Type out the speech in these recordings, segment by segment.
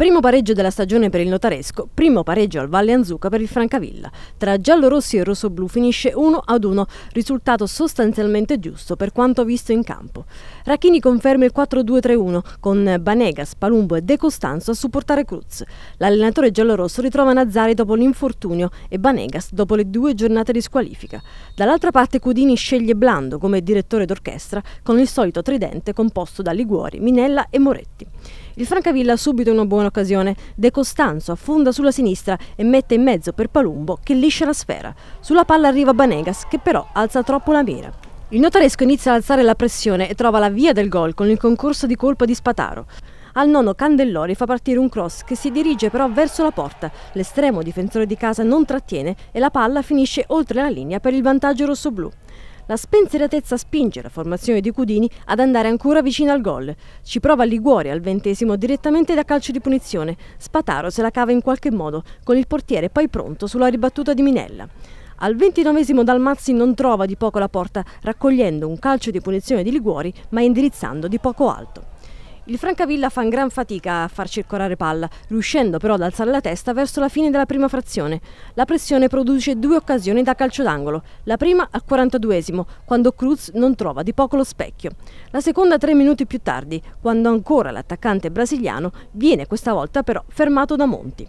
Primo pareggio della stagione per il Notaresco, primo pareggio al Valle Anzuca per il Francavilla. Tra giallorossi e rossoblu finisce 1 1, risultato sostanzialmente giusto per quanto visto in campo. Racchini conferma il 4-2-3-1 con Banegas, Palumbo e De Costanzo a supportare Cruz. L'allenatore giallorosso ritrova Nazari dopo l'infortunio e Banegas dopo le due giornate di squalifica. Dall'altra parte Cudini sceglie Blando come direttore d'orchestra con il solito tridente composto da Liguori, Minella e Moretti. Il Francavilla ha subito una buona occasione. De Costanzo affonda sulla sinistra e mette in mezzo per Palumbo che liscia la sfera. Sulla palla arriva Banegas che però alza troppo la mira. Il notaresco inizia ad alzare la pressione e trova la via del gol con il concorso di colpo di Spataro. Al nono Candellori fa partire un cross che si dirige però verso la porta. L'estremo difensore di casa non trattiene e la palla finisce oltre la linea per il vantaggio rossoblù. La spensieratezza spinge la formazione di Cudini ad andare ancora vicino al gol. Ci prova Liguori al ventesimo direttamente da calcio di punizione. Spataro se la cava in qualche modo, con il portiere poi pronto sulla ribattuta di Minella. Al ventinovesimo Dalmazzi non trova di poco la porta, raccogliendo un calcio di punizione di Liguori ma indirizzando di poco alto. Il Francavilla fa gran fatica a far circolare palla, riuscendo però ad alzare la testa verso la fine della prima frazione. La pressione produce due occasioni da calcio d'angolo, la prima al 42esimo, quando Cruz non trova di poco lo specchio. La seconda tre minuti più tardi, quando ancora l'attaccante brasiliano viene questa volta però fermato da Monti.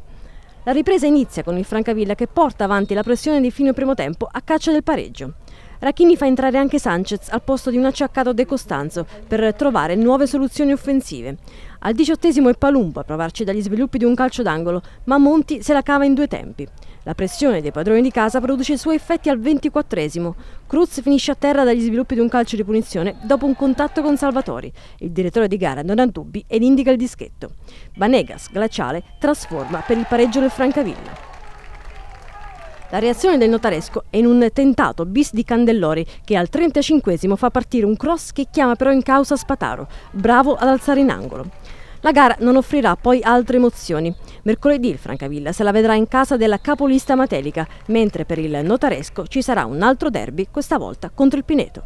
La ripresa inizia con il Francavilla che porta avanti la pressione di fine primo tempo a caccia del pareggio. Rachini fa entrare anche Sanchez al posto di un acciaccato De Costanzo per trovare nuove soluzioni offensive. Al diciottesimo è Palumpa a provarci dagli sviluppi di un calcio d'angolo, ma Monti se la cava in due tempi. La pressione dei padroni di casa produce i suoi effetti al ventiquattresimo. Cruz finisce a terra dagli sviluppi di un calcio di punizione dopo un contatto con Salvatori. Il direttore di gara non ha dubbi ed indica il dischetto. Banegas, glaciale, trasforma per il pareggio del Francavilla. La reazione del notaresco è in un tentato bis di Candellori che al 35 fa partire un cross che chiama però in causa Spataro, bravo ad alzare in angolo. La gara non offrirà poi altre emozioni. Mercoledì il Francavilla se la vedrà in casa della capolista Matelica, mentre per il notaresco ci sarà un altro derby, questa volta contro il Pineto.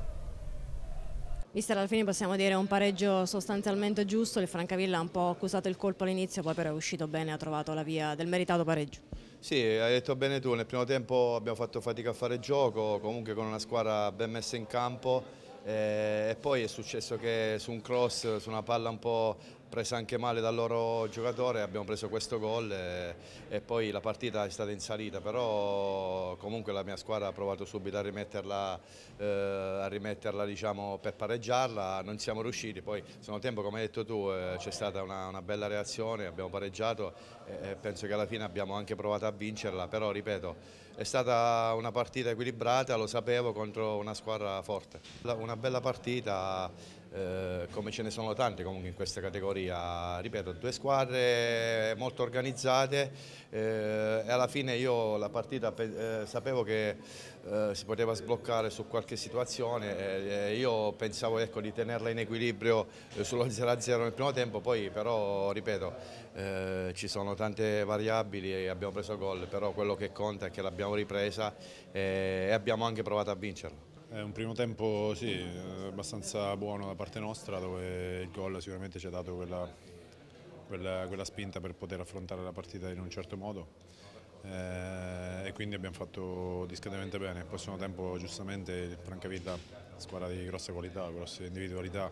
Mister, alla fine possiamo dire un pareggio sostanzialmente giusto, il Francavilla ha un po' accusato il colpo all'inizio, poi però è uscito bene, ha trovato la via del meritato pareggio. Sì, hai detto bene tu, nel primo tempo abbiamo fatto fatica a fare gioco, comunque con una squadra ben messa in campo eh, e poi è successo che su un cross, su una palla un po' presa anche male dal loro giocatore, abbiamo preso questo gol e, e, poi la partita è stata in salita, però comunque la mia squadra ha provato subito a rimetterla, eh, a rimetterla diciamo, per pareggiarla, non siamo riusciti, poi sono tempo come hai detto tu eh, c'è stata una, una, bella reazione, abbiamo pareggiato e, e penso che alla fine abbiamo anche provato a vincerla, però ripeto è stata una partita equilibrata, lo sapevo, contro una squadra forte, una bella partita eh, come ce ne sono tante comunque in questa categoria, ripeto, due squadre molto organizzate eh, e alla fine io la partita eh, sapevo che eh, si poteva sbloccare su qualche situazione eh, e io pensavo ecco, di tenerla in equilibrio sullo 0-0 nel primo tempo, poi però ripeto ci sono tante variabili e abbiamo preso gol, però quello che conta è che l'abbiamo ripresa e abbiamo anche provato a vincerlo. È un primo tempo sì, abbastanza buono da parte nostra dove il gol sicuramente ci ha dato quella, quella, quella spinta per poter affrontare la partita in un certo modo eh, e quindi abbiamo fatto discretamente bene. Nel prossimo tempo giustamente il Francavilla, squadra di grossa qualità, grosse individualità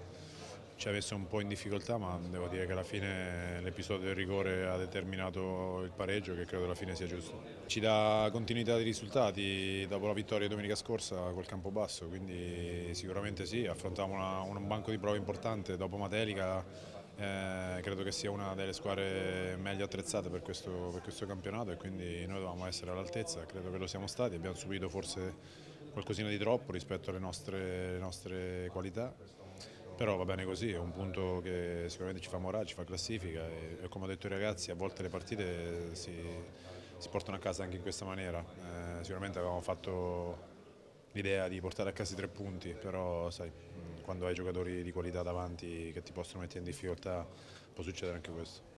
ci ha messo un po' in difficoltà ma devo dire che alla fine l'episodio del rigore ha determinato il pareggio che credo alla fine sia giusto. Ci dà continuità di risultati dopo la vittoria domenica scorsa col Campobasso quindi sicuramente sì, affrontiamo una, un banco di prove importante dopo Matelica eh, credo che sia una delle squadre meglio attrezzate per questo, per questo campionato e quindi noi dovevamo essere all'altezza, credo che lo siamo stati, abbiamo subito forse qualcosina di troppo rispetto alle nostre, alle nostre qualità però va bene così, è un punto che sicuramente ci fa morale, ci fa classifica e, e come ho detto ai ragazzi a volte le partite si, si portano a casa anche in questa maniera, eh, sicuramente avevamo fatto l'idea di portare a casa i tre punti, però sai, quando hai giocatori di qualità davanti che ti possono mettere in difficoltà può succedere anche questo.